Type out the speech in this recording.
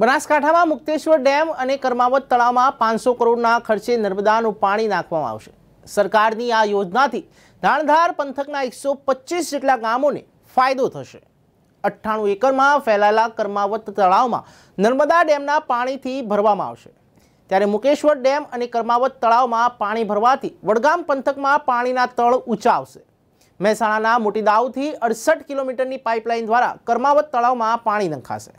બનાસકાંઠામાં મુક્તેશ્વર ડેમ અને કર્માવત તળાવમાં પાંચસો કરોડના ખર્ચે નર્મદાનું પાણી નાખવામાં આવશે સરકારની આ યોજનાથી ધાણધાર પંથકના એકસો પચીસ જેટલા ગામોને ફાયદો થશે અઠ્ઠાણું એકરમાં ફેલાયેલા કર્માવત તળાવમાં નર્મદા ડેમના પાણીથી ભરવામાં આવશે ત્યારે મુકેશ્વર ડેમ અને કર્માવત તળાવમાં પાણી ભરવાથી વડગામ પંથકમાં પાણીના તળ ઊંચા આવશે મહેસાણાના મોટીદાઉથી અડસઠ કિલોમીટરની પાઇપલાઇન દ્વારા કર્માવત તળાવમાં પાણી નંખાશે